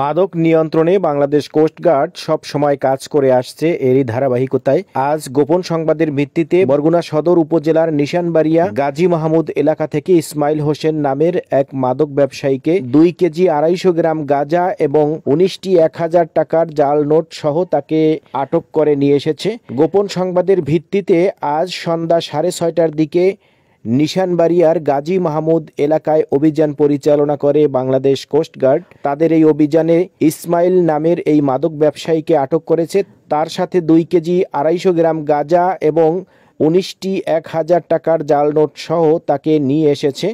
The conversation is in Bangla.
মাদক নিয়ন্ত্রণে বাংলাদেশ কোস্টগার্ড সব সময় কাজ করে আসছে এরই ধারাবাহিকতায় আজ গোপন সংবাদের ভিত্তিতে বরগুনা সদর উপজেলার নিশানবাড়িয়া গাজী মাহমুদ এলাকা থেকে ইসমাইল হোসেন নামের এক মাদক ব্যবসায়ীকে দুই কেজি আড়াইশো গ্রাম গাঁজা এবং উনিশটি এক হাজার টাকার জাল নোট সহ তাকে আটক করে নিয়ে এসেছে গোপন সংবাদের ভিত্তিতে আজ সন্ধ্যা সাড়ে ছয়টার দিকে নিশানবাড়িয়ার গাজী মাহমুদ এলাকায় অভিযান পরিচালনা করে বাংলাদেশ কোস্টগার্ড তাদের এই অভিযানে ইসমাইল নামের এই মাদক ব্যবসায়ীকে আটক করেছে তার সাথে দুই কেজি আড়াইশো গ্রাম গাঁজা এবং উনিশটি এক হাজার টাকার জাল নোট সহ তাকে নিয়ে এসেছে